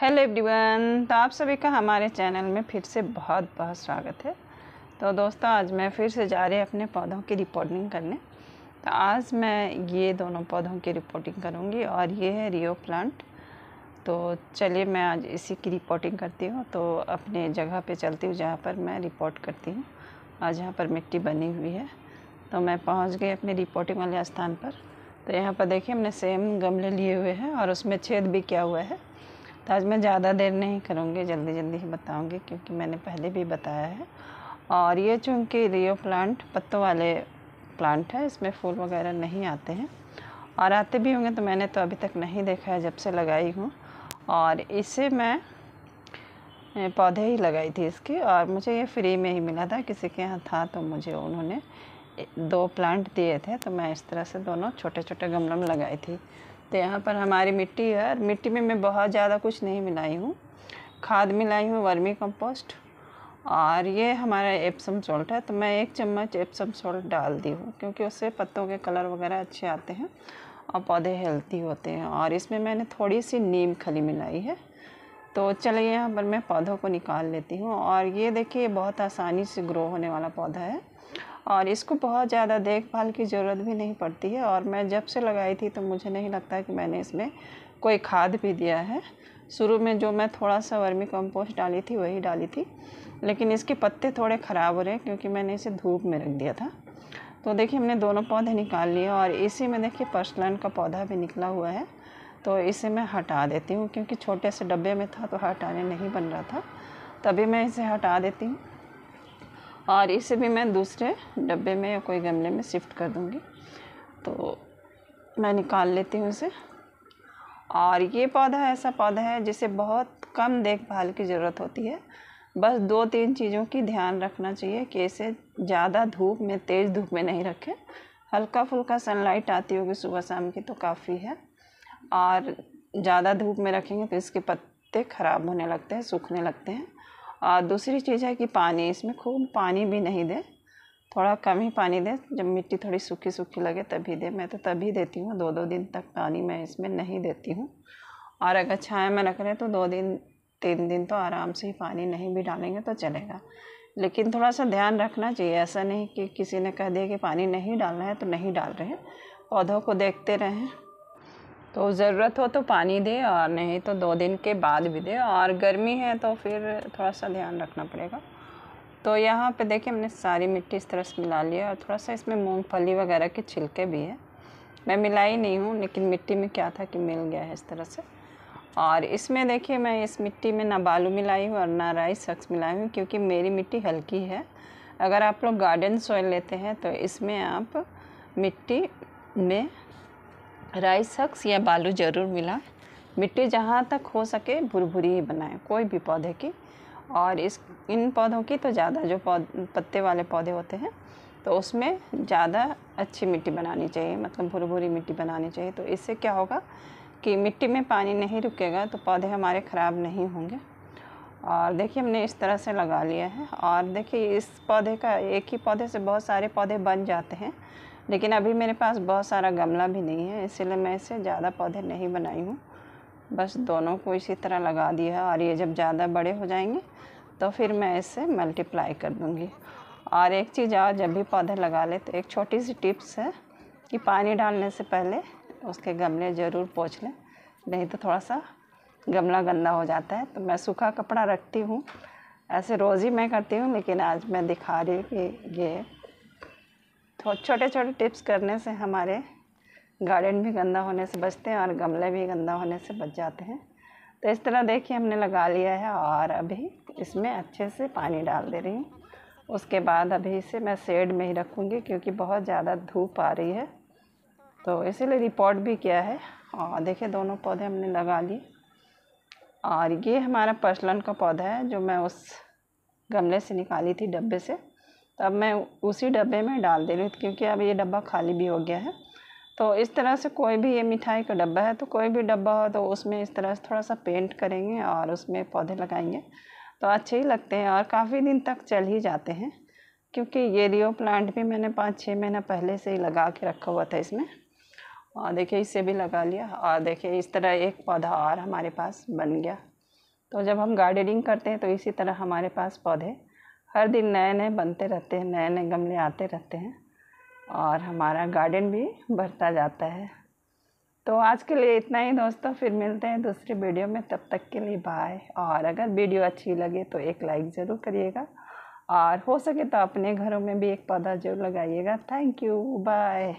hello everyone तो आप सभी का हमारे चैनल में फिर से बहुत बहुत स्वागत है तो दोस्तों आज मैं फिर से जा रही अपने पौधों की रिपोर्टिंग करने तो आज मैं ये दोनों पौधों की रिपोर्टिंग करूँगी और ये है रियो प्लांट तो चलिए मैं आज इसी की रिपोर्टिंग करती हूँ तो अपने जगह पे चलती हूँ जहाँ पर मैं रिपोर्ट करती हूँ और जहाँ पर मिट्टी बनी हुई है तो मैं पहुँच गई अपने रिपोर्टिंग वाले स्थान पर तो यहाँ पर देखिए हमने सेम गमले लिए हुए हैं और उसमें छेद भी किया हुआ है तो आज मैं ज़्यादा देर नहीं करूँगी जल्दी जल्दी ही बताऊँगी क्योंकि मैंने पहले भी बताया है और ये चूँकि रियो प्लांट पत्तों वाले प्लांट है इसमें फूल वगैरह नहीं आते हैं और आते भी होंगे तो मैंने तो अभी तक नहीं देखा है जब से लगाई हूँ और इसे मैं पौधे ही लगाई थी इसके और मुझे ये फ्री में ही मिला था किसी के यहाँ था तो मुझे उन्होंने दो प्लांट दिए थे तो मैं इस तरह से दोनों छोटे छोटे गमलों में लगाई थी तो यहाँ पर हमारी मिट्टी है मिट्टी में मैं बहुत ज़्यादा कुछ नहीं मिलाई हूँ खाद मिलाई हूँ वर्मी कंपोस्ट और ये हमारा एप्सम सॉल्ट है तो मैं एक चम्मच एप्सम सॉल्ट डाल दी हूँ क्योंकि उससे पत्तों के कलर वगैरह अच्छे आते हैं और पौधे हेल्थी होते हैं और इसमें मैंने थोड़ी सी नीम खली मिलाई है तो चलिए यहाँ पर मैं पौधों को निकाल लेती हूँ और ये देखिए बहुत आसानी से ग्रो होने वाला पौधा है और इसको बहुत ज़्यादा देखभाल की ज़रूरत भी नहीं पड़ती है और मैं जब से लगाई थी तो मुझे नहीं लगता कि मैंने इसमें कोई खाद भी दिया है शुरू में जो मैं थोड़ा सा वर्मी कंपोस्ट डाली थी वही डाली थी लेकिन इसके पत्ते थोड़े ख़राब हो रहे हैं क्योंकि मैंने इसे धूप में रख दिया था तो देखिए हमने दोनों पौधे निकाल लिए और इसी में देखिए पर्सलन का पौधा भी निकला हुआ है तो इसे मैं हटा देती हूँ क्योंकि छोटे से डब्बे में था तो हटाने नहीं बन रहा था तभी मैं इसे हटा देती हूँ और इसे भी मैं दूसरे डब्बे में या कोई गमले में शिफ्ट कर दूँगी तो मैं निकाल लेती हूँ इसे और ये पौधा ऐसा पौधा है जिसे बहुत कम देखभाल की ज़रूरत होती है बस दो तीन चीज़ों की ध्यान रखना चाहिए कि इसे ज़्यादा धूप में तेज़ धूप में नहीं रखें हल्का फुल्का सनलाइट आती होगी सुबह शाम की तो काफ़ी है और ज़्यादा धूप में रखेंगे तो इसके पत्ते ख़राब होने लगते हैं सूखने लगते हैं और दूसरी चीज़ है कि पानी इसमें खूब पानी भी नहीं दें थोड़ा कम ही पानी दें जब मिट्टी थोड़ी सूखी सूखी लगे तभी दें मैं तो तभी देती हूँ दो दो दिन तक पानी मैं इसमें नहीं देती हूँ और अगर छाया में रख रहे तो दो दिन तीन दिन तो आराम से ही पानी नहीं भी डालेंगे तो चलेगा लेकिन थोड़ा सा ध्यान रखना चाहिए ऐसा नहीं कि किसी ने कह दिया कि पानी नहीं डालना है तो नहीं डाल रहे हैं पौधों को देखते रहें तो ज़रूरत हो तो पानी दे और नहीं तो दो दिन के बाद भी दे और गर्मी है तो फिर थोड़ा सा ध्यान रखना पड़ेगा तो यहाँ पे देखिए हमने सारी मिट्टी इस तरह से मिला लिया और थोड़ा सा इसमें मूंगफली वगैरह के छिलके भी हैं मैं मिलाई नहीं हूँ लेकिन मिट्टी में क्या था कि मिल गया है इस तरह से और इसमें देखिए मैं इस मिट्टी में ना बालू मिलाई हूँ और ना राइस शख्स मिलाई हूँ क्योंकि मेरी मिट्टी हल्की है अगर आप लोग गार्डन सॉइल लेते हैं तो इसमें आप मिट्टी में राइस हक्स या बालू ज़रूर मिला मिट्टी जहाँ तक हो सके भुरभुरी ही बनाए कोई भी पौधे की और इस इन पौधों की तो ज़्यादा जो पौध पत्ते वाले पौधे होते हैं तो उसमें ज़्यादा अच्छी मिट्टी बनानी चाहिए मतलब भुरभुरी मिट्टी बनानी चाहिए तो इससे क्या होगा कि मिट्टी में पानी नहीं रुकेगा तो पौधे हमारे ख़राब नहीं होंगे और देखिए हमने इस तरह से लगा लिया है और देखिए इस पौधे का एक ही पौधे से बहुत सारे पौधे बन जाते हैं लेकिन अभी मेरे पास बहुत सारा गमला भी नहीं है इसीलिए मैं इसे ज़्यादा पौधे नहीं बनाई हूँ बस दोनों को इसी तरह लगा दिया है और ये जब ज़्यादा बड़े हो जाएंगे तो फिर मैं इसे मल्टीप्लाई कर दूँगी और एक चीज़ और जब भी पौधे लगा ले तो एक छोटी सी टिप्स है कि पानी डालने से पहले उसके गमले ज़रूर पोछ लें नहीं तो थोड़ा सा गमला गंदा हो जाता है तो मैं सूखा कपड़ा रखती हूँ ऐसे रोज़ ही मैं करती हूँ लेकिन आज मैं दिखा रही हूँ कि ये और छोटे छोटे टिप्स करने से हमारे गार्डन भी गंदा होने से बचते हैं और गमले भी गंदा होने से बच जाते हैं तो इस तरह देखिए हमने लगा लिया है और अभी इसमें अच्छे से पानी डाल दे रही हूँ उसके बाद अभी इसे मैं सेड में ही रखूँगी क्योंकि बहुत ज़्यादा धूप आ रही है तो इसीलिए रिपोर्ट भी किया है और देखिए दोनों पौधे हमने लगा लिए और ये हमारा पर्सलन का पौधा है जो मैं उस गमले से निकाली थी डब्बे से तो अब मैं उसी डब्बे में डाल दे रही हूँ क्योंकि अब ये डब्बा खाली भी हो गया है तो इस तरह से कोई भी ये मिठाई का डब्बा है तो कोई भी डब्बा हो तो उसमें इस तरह से थोड़ा सा पेंट करेंगे और उसमें पौधे लगाएंगे तो अच्छे ही लगते हैं और काफ़ी दिन तक चल ही जाते हैं क्योंकि ये रियो प्लांट भी मैंने पाँच छः महीना पहले से ही लगा के रखा हुआ था इसमें और देखिए इसे भी लगा लिया और देखिए इस तरह एक पौधा और हमारे पास बन गया तो जब हम गार्डनिंग करते हैं तो इसी तरह हमारे पास पौधे हर दिन नए नए बनते रहते हैं नए नए गमले आते रहते हैं और हमारा गार्डन भी बढ़ता जाता है तो आज के लिए इतना ही दोस्तों फिर मिलते हैं दूसरे वीडियो में तब तक के लिए बाय और अगर वीडियो अच्छी लगे तो एक लाइक ज़रूर करिएगा और हो सके तो अपने घरों में भी एक पौधा जरूर लगाइएगा थैंक यू बाय